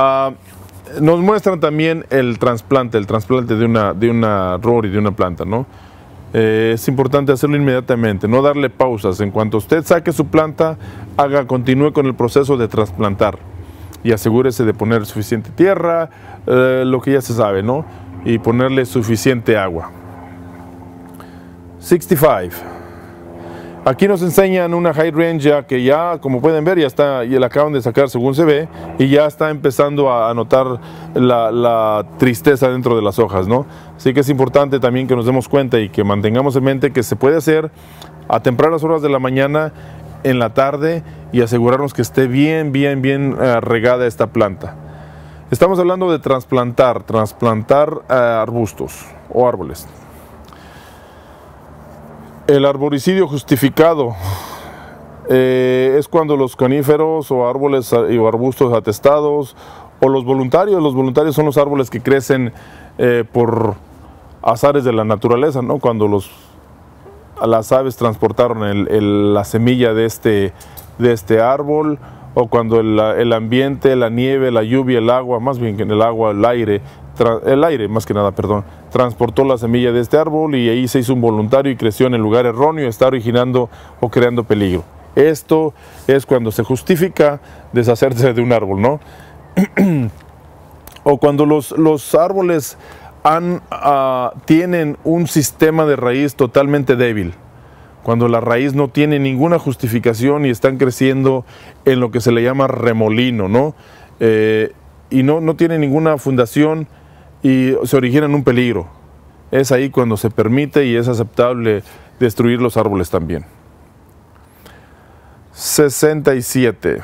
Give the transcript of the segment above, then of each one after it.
Ah, nos muestran también el trasplante, el trasplante de una, de una y de una planta, ¿no? Eh, es importante hacerlo inmediatamente, no darle pausas. En cuanto usted saque su planta, haga, continúe con el proceso de trasplantar y asegúrese de poner suficiente tierra, eh, lo que ya se sabe, ¿no? Y ponerle suficiente agua. 65. Aquí nos enseñan una high range ya que ya, como pueden ver, ya está, y la acaban de sacar según se ve, y ya está empezando a notar la, tristeza dentro de las hojas, ¿no? Así que es importante también que nos demos cuenta y que mantengamos en mente que se puede hacer a tempranas horas de la mañana, en la tarde, y asegurarnos que esté bien, bien, bien eh, regada esta planta. Estamos hablando de trasplantar, trasplantar eh, arbustos o árboles. El arboricidio justificado eh, es cuando los coníferos o árboles o arbustos atestados o los voluntarios, los voluntarios son los árboles que crecen eh, por azares de la naturaleza, ¿no? Cuando las aves transportaron la semilla de este, de este árbol o cuando el, ambiente, la nieve, la lluvia, el agua, más bien que el agua, el aire, el aire más que nada, perdón, transportó la semilla de este árbol y ahí se hizo un voluntario y creció en el lugar erróneo, está originando o creando peligro. Esto es cuando se justifica deshacerse de un árbol, ¿no? o cuando los, árboles han, ah, tienen un sistema de raíz totalmente débil cuando la raíz no tiene ninguna justificación y están creciendo en lo que se le llama remolino, ¿no? Eh, y no, no tiene ninguna fundación y se origina en un peligro. Es ahí cuando se permite y es aceptable destruir los árboles también. 67.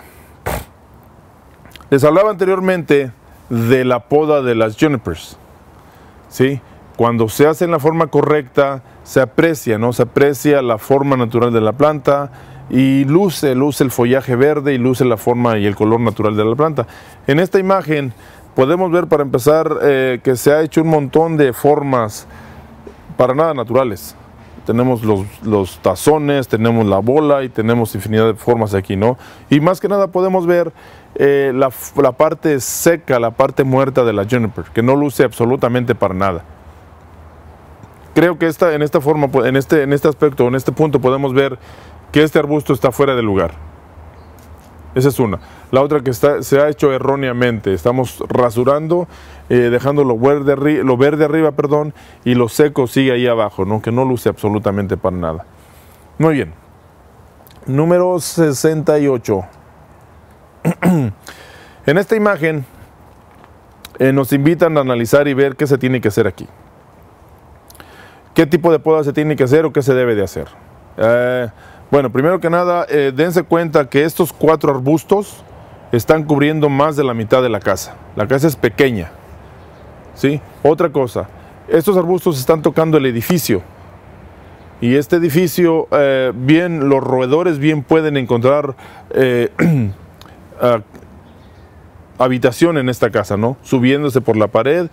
Les hablaba anteriormente de la poda de las junipers. ¿sí? Cuando se hace en la forma correcta, se aprecia, ¿no? Se aprecia la forma natural de la planta y luce, luce el follaje verde y luce la forma y el color natural de la planta. En esta imagen podemos ver para empezar eh, que se ha hecho un montón de formas para nada naturales. Tenemos los, tazones, tenemos la bola y tenemos infinidad de formas aquí, ¿no? Y más que nada podemos ver eh, la, la parte seca, la parte muerta de la juniper, que no luce absolutamente para nada creo que esta, en esta forma, en este, en este aspecto, en este punto podemos ver que este arbusto está fuera de lugar. Esa es una. La otra que está, se ha hecho erróneamente. Estamos rasurando, eh, dejando lo verde, lo verde arriba perdón, y lo seco sigue ahí abajo, que no luce absolutamente para nada. Muy bien. Número 68. en esta imagen eh, nos invitan a analizar y ver qué se tiene que hacer aquí. ¿Qué tipo de poda se tiene que hacer o qué se debe de hacer? Eh, bueno, primero que nada, eh, dense cuenta que estos cuatro arbustos están cubriendo más de la mitad de la casa. La casa es pequeña. ¿sí? Otra cosa, estos arbustos están tocando el edificio. Y este edificio, eh, bien, los roedores bien pueden encontrar habitación en esta casa, ¿no? Subiéndose por la pared,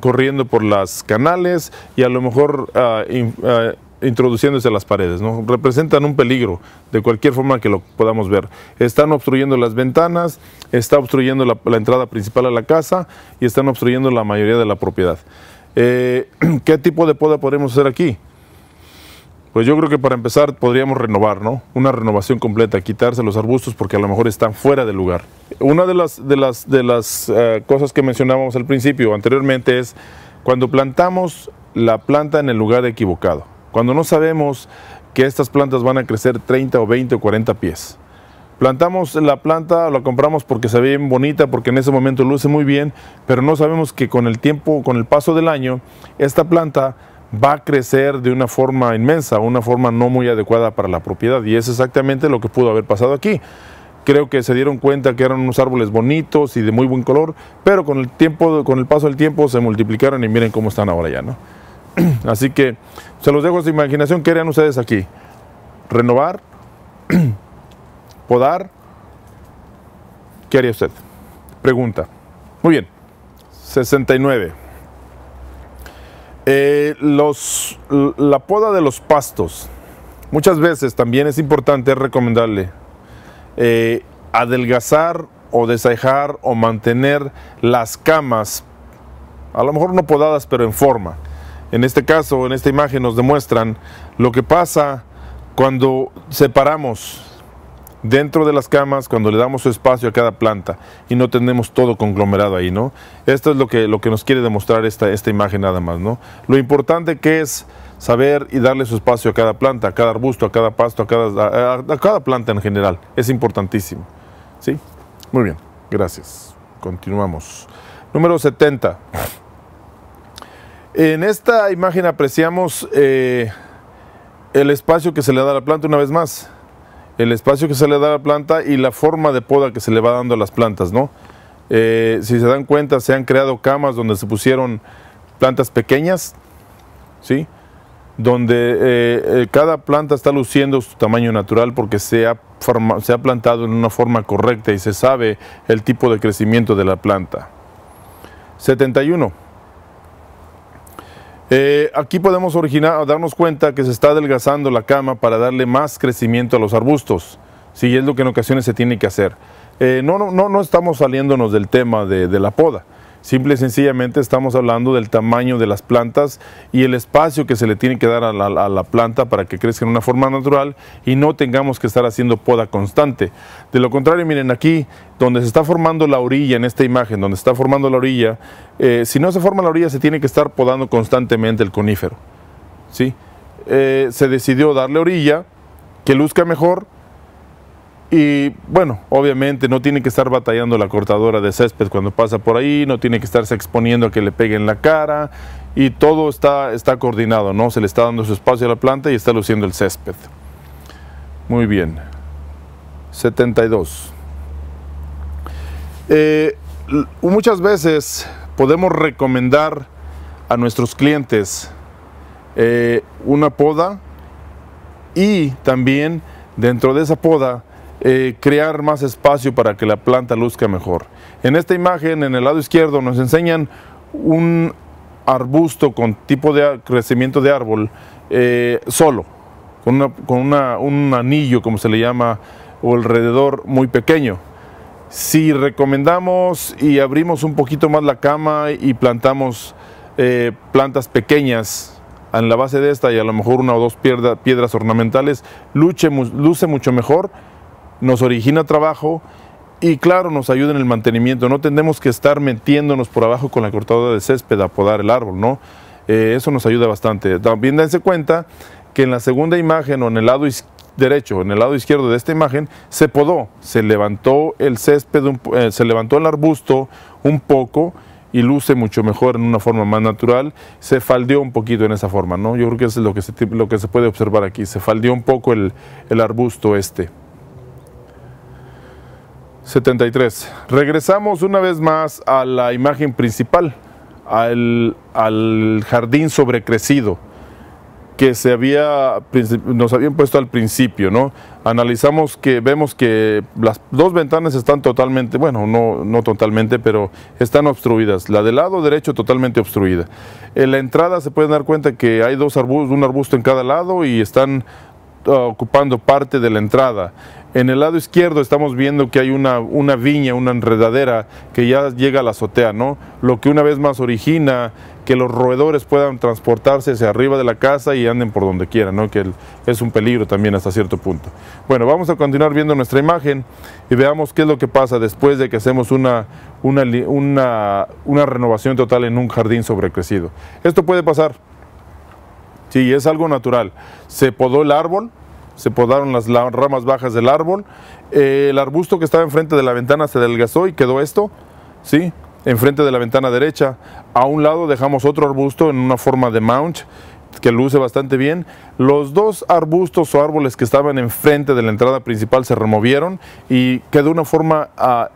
corriendo por las canales y a lo mejor ah, ah, introduciéndose a las paredes, ¿no? Representan un peligro, de cualquier forma que lo podamos ver. Están obstruyendo las ventanas, está obstruyendo la, entrada principal a la casa y están obstruyendo la mayoría de la propiedad. Eh, ¿Qué tipo de poda podemos hacer aquí? Pues yo creo que para empezar podríamos renovar, ¿no? Una renovación completa, quitarse los arbustos porque a lo mejor están fuera del lugar. Una de las, de las, de las eh, cosas que mencionábamos al principio, anteriormente, es cuando plantamos la planta en el lugar equivocado, cuando no sabemos que estas plantas van a crecer 30 o 20 o 40 pies. Plantamos la planta, la compramos porque se ve bien bonita, porque en ese momento luce muy bien, pero no sabemos que con el tiempo, con el paso del año, esta planta va a crecer de una forma inmensa, una forma no muy adecuada para la propiedad. Y es exactamente lo que pudo haber pasado aquí. Creo que se dieron cuenta que eran unos árboles bonitos y de muy buen color, pero con el, tiempo, con el paso del tiempo se multiplicaron y miren cómo están ahora ya, ¿no? Así que se los dejo a su imaginación. ¿Qué harían ustedes aquí? ¿Renovar? ¿Podar? ¿Qué haría usted? Pregunta. Muy bien. 69. Eh, la poda de los pastos. Muchas veces también es importante recomendarle recomendable, eh, adelgazar o desajar o mantener las camas, a lo mejor no podadas, pero en forma. En este caso, en esta imagen nos demuestran lo que pasa cuando separamos dentro de las camas cuando le damos su espacio a cada planta y no tenemos todo conglomerado ahí, ¿no? Esto es lo que, lo que nos quiere demostrar esta, esta imagen nada más, ¿no? Lo importante que es saber y darle su espacio a cada planta, a cada arbusto, a cada pasto, a cada, a, cada planta en general. Es importantísimo, ¿sí? Muy bien, gracias. Continuamos. Número 70. En esta imagen apreciamos eh, el espacio que se le da a la planta una vez más el espacio que se le da a la planta y la forma de poda que se le va dando a las plantas, ¿no? Eh, si se dan cuenta, se han creado camas donde se pusieron plantas pequeñas, ¿sí? Donde eh, eh, cada planta está luciendo su tamaño natural porque se ha, se ha plantado en una forma correcta y se sabe el tipo de crecimiento de la planta. 71. Eh, aquí podemos originar, darnos cuenta que se está adelgazando la cama para darle más crecimiento a los arbustos. Sí, es lo que en ocasiones se tiene que hacer. Eh, no, no, no, estamos saliéndonos del tema de la poda. Simple y sencillamente estamos hablando del tamaño de las plantas y el espacio que se le tiene que dar a la, planta para que crezca en una forma natural y no tengamos que estar haciendo poda constante. De lo contrario, miren aquí, donde se está formando la orilla, en esta imagen, donde se está formando la orilla, eh, si no se forma la orilla se tiene que estar podando constantemente el conífero. ¿sí? Eh, se decidió darle orilla, que luzca mejor, y bueno, obviamente no tiene que estar batallando la cortadora de césped cuando pasa por ahí, no tiene que estarse exponiendo a que le peguen la cara y todo está, está coordinado, ¿no? Se le está dando su espacio a la planta y está luciendo el césped. Muy bien. 72. Eh, muchas veces podemos recomendar a nuestros clientes eh, una poda y también dentro de esa poda eh, crear más espacio para que la planta luzca mejor. En esta imagen, en el lado izquierdo, nos enseñan un arbusto con tipo de crecimiento de árbol eh, solo, con, un anillo, como se le llama, o alrededor muy pequeño. Si recomendamos y abrimos un poquito más la cama y plantamos eh, plantas pequeñas en la base de esta y a lo mejor una o dos piedras ornamentales, luce mucho mejor nos origina trabajo y claro, nos ayuda en el mantenimiento. No tenemos que estar metiéndonos por abajo con la cortadora de césped a podar el árbol, ¿no? Eh, eso nos ayuda bastante. También dense cuenta que en la segunda imagen o en el lado derecho, en el lado izquierdo de esta imagen, se podó, se levantó el césped, eh, se levantó el arbusto un poco y luce mucho mejor en una forma más natural, se faldeó un poquito en esa forma, ¿no? Yo creo que eso es lo que se, lo que se puede observar aquí, se faldeó un poco el, el arbusto este. 73. Regresamos una vez más a la imagen principal, al, jardín sobrecrecido que se había, nos habían puesto al principio, ¿no? Analizamos que vemos que las dos ventanas están totalmente, bueno, no, no totalmente, pero están obstruidas. La del lado derecho totalmente obstruida. En la entrada se pueden dar cuenta que hay dos arbustos, un arbusto en cada lado y están ah, ocupando parte de la entrada. En el lado izquierdo estamos viendo que hay una, viña, una enredadera que ya llega a la azotea, ¿no? Lo que una vez más origina que los roedores puedan transportarse hacia arriba de la casa y anden por donde quieran, ¿no? que es un peligro también hasta cierto punto. Bueno, vamos a continuar viendo nuestra imagen y veamos qué es lo que pasa después de que hacemos una, una, una renovación total en un jardín sobrecrecido. Esto puede pasar, sí, es algo natural. Se podó el árbol, se podaron las ramas bajas del árbol. Eh, el arbusto que estaba enfrente de la ventana se adelgazó y quedó esto, ¿sí? Enfrente de la ventana derecha. A un lado dejamos otro arbusto en una forma de mount que luce bastante bien. Los dos arbustos o árboles que estaban enfrente de la entrada principal se removieron y quedó una forma ah,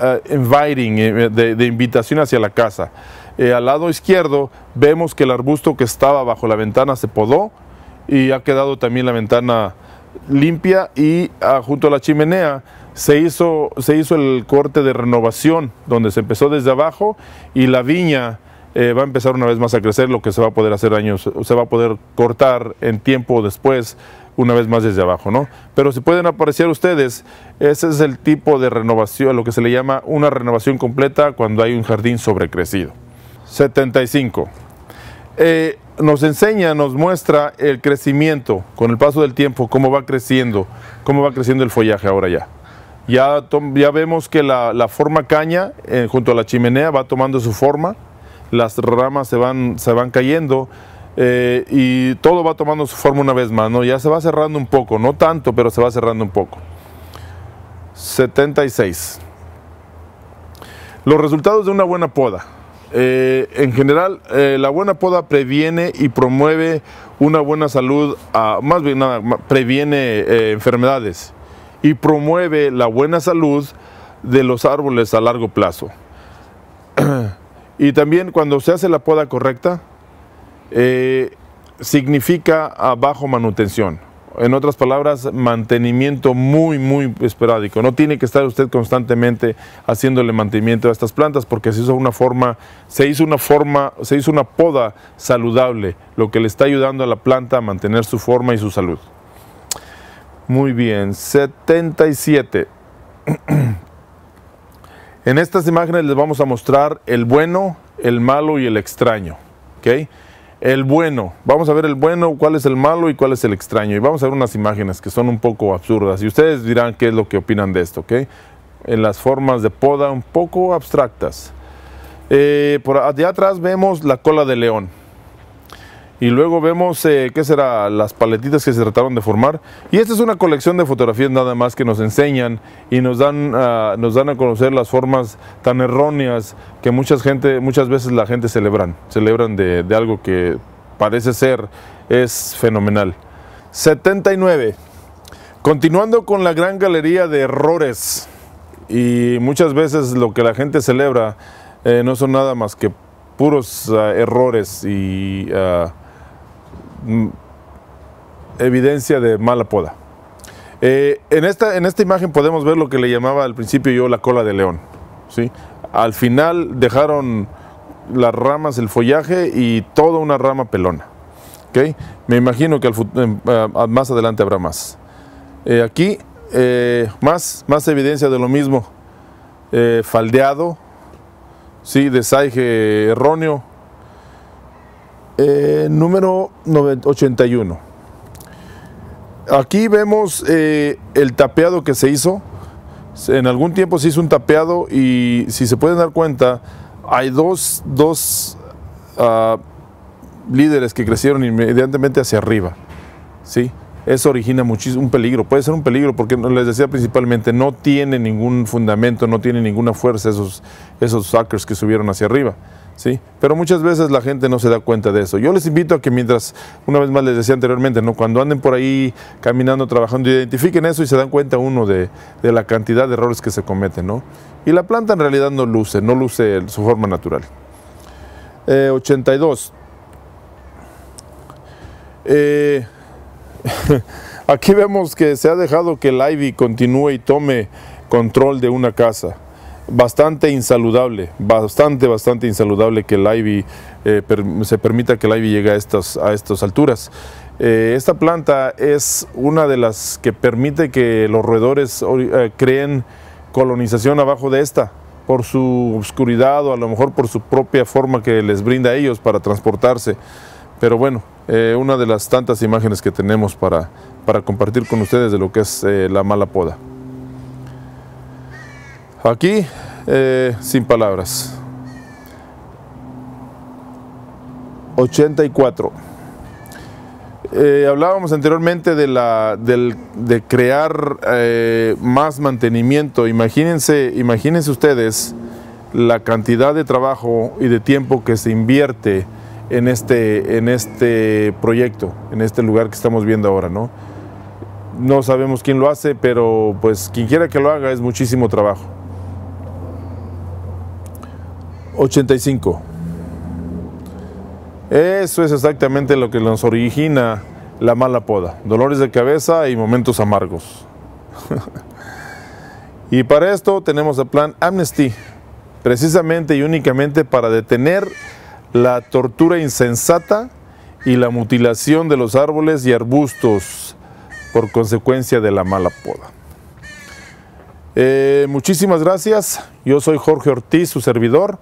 ah, inviting, eh, de, invitación hacia la casa. Eh, al lado izquierdo vemos que el arbusto que estaba bajo la ventana se podó y ha quedado también la ventana limpia y ah, junto a la chimenea se hizo, se hizo el corte de renovación donde se empezó desde abajo y la viña eh, va a empezar una vez más a crecer, lo que se va a poder hacer años, se va a poder cortar en tiempo después, una vez más desde abajo, ¿no? Pero si pueden aparecer ustedes, ese es el tipo de renovación, lo que se le llama una renovación completa cuando hay un jardín sobrecrecido. 75. Eh, nos enseña, nos muestra el crecimiento con el paso del tiempo, cómo va creciendo, cómo va creciendo el follaje ahora ya. Ya, vemos que la, forma caña eh, junto a la chimenea va tomando su forma, las ramas se van, se van cayendo eh, y todo va tomando su forma una vez más, Ya se va cerrando un poco, no tanto, pero se va cerrando un poco. 76. Los resultados de una buena poda. Eh, en general, eh, la buena poda previene y promueve una buena salud, ah, más bien nada, previene eh, enfermedades y promueve la buena salud de los árboles a largo plazo. y también cuando se hace la poda correcta, significa bajo manutención en otras palabras, mantenimiento muy, muy esporádico. No tiene que estar usted constantemente haciéndole mantenimiento a estas plantas porque se hizo una forma, se hizo una forma, se hizo una poda saludable, lo que le está ayudando a la planta a mantener su forma y su salud. Muy bien, 77. En estas imágenes les vamos a mostrar el bueno, el malo y el extraño. ¿ok?, el bueno, vamos a ver el bueno, cuál es el malo y cuál es el extraño. Y vamos a ver unas imágenes que son un poco absurdas. Y ustedes dirán qué es lo que opinan de esto, ¿ok? En las formas de poda un poco abstractas. Eh, por allá atrás vemos la cola de león y luego vemos eh, qué será las paletitas que se trataron de formar y esta es una colección de fotografías nada más que nos enseñan y nos dan ah, nos dan a conocer las formas tan erróneas que muchas gente muchas veces la gente celebran celebran de, algo que parece ser es fenomenal 79 continuando con la gran galería de errores y muchas veces lo que la gente celebra eh, no son nada más que puros ah, errores y ah, Mm, evidencia de mala poda. Eh, en, esta, en esta imagen podemos ver lo que le llamaba al principio yo la cola de león. ¿sí? Al final dejaron las ramas, el follaje y toda una rama pelona. ¿okay? Me imagino que al, em, más adelante habrá más. Eh, aquí eh, más, más evidencia de lo mismo. faldeado, ¿sí? desaje erróneo, eh, número 81. Aquí vemos eh, el tapeado que se hizo. En algún tiempo se hizo un tapeado y si se pueden dar cuenta, hay dos, ah, líderes que crecieron inmediatamente hacia arriba. ¿sí? Eso origina muchísimo, un peligro, puede ser un peligro porque les decía principalmente, no tiene ningún fundamento, no tiene ninguna fuerza esos, esos suckers que subieron hacia arriba. Pero muchas veces la gente no se da cuenta de eso. Yo les invito a que mientras, una vez más les decía anteriormente, cuando anden por ahí caminando, trabajando, identifiquen eso y se dan cuenta uno de, la cantidad de errores que se cometen. Y la planta en realidad no luce, no luce su forma natural. 82. Eh, eh, aquí vemos que se ha dejado que el Ivy continúe y tome control de una casa bastante insaludable, bastante, bastante insaludable que el Ivy, eh, se permita que el Ivy llegue a estas, a estas alturas. Eh, esta planta es una de las que permite que los roedores eh, creen colonización abajo de esta, por su oscuridad o a lo mejor por su propia forma que les brinda a ellos para transportarse. Pero bueno, una de las tantas imágenes que tenemos para compartir con ustedes de lo que es la mala poda. Aquí, eh, sin palabras. 84. Eh, hablábamos anteriormente de, la, de crear eh, más mantenimiento. Imagínense, imagínense ustedes la cantidad de trabajo y de tiempo que se invierte en este, en este proyecto, en este lugar que estamos viendo ahora, ¿no? No sabemos quién lo hace, pero pues quien quiera que lo haga es muchísimo trabajo. 85. Eso es exactamente lo que nos origina la mala poda, dolores de cabeza y momentos amargos. y para esto tenemos el plan Amnesty, precisamente y únicamente para detener la tortura insensata y la mutilación de los árboles y arbustos por consecuencia de la mala poda. Eh, muchísimas gracias, yo soy Jorge Ortiz, su servidor.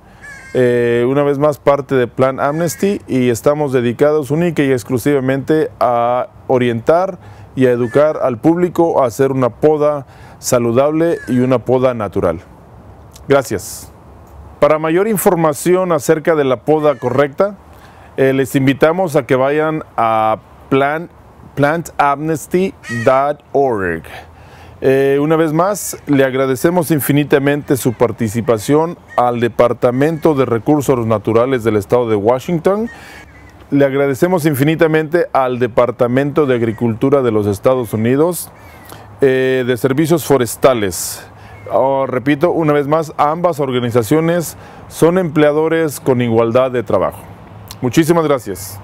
Eh, una vez más parte de Plan Amnesty y estamos dedicados única y exclusivamente a orientar y a educar al público a hacer una poda saludable y una poda natural. Gracias. Para mayor información acerca de la poda correcta, eh, les invitamos a que vayan a plan, plantamnesty.org. Eh, una vez más, le agradecemos infinitamente su participación al Departamento de Recursos Naturales del Estado de Washington. Le agradecemos infinitamente al Departamento de Agricultura de los Estados Unidos eh, de Servicios Forestales. Oh, repito, una vez más, ambas organizaciones son empleadores con igualdad de trabajo. Muchísimas gracias.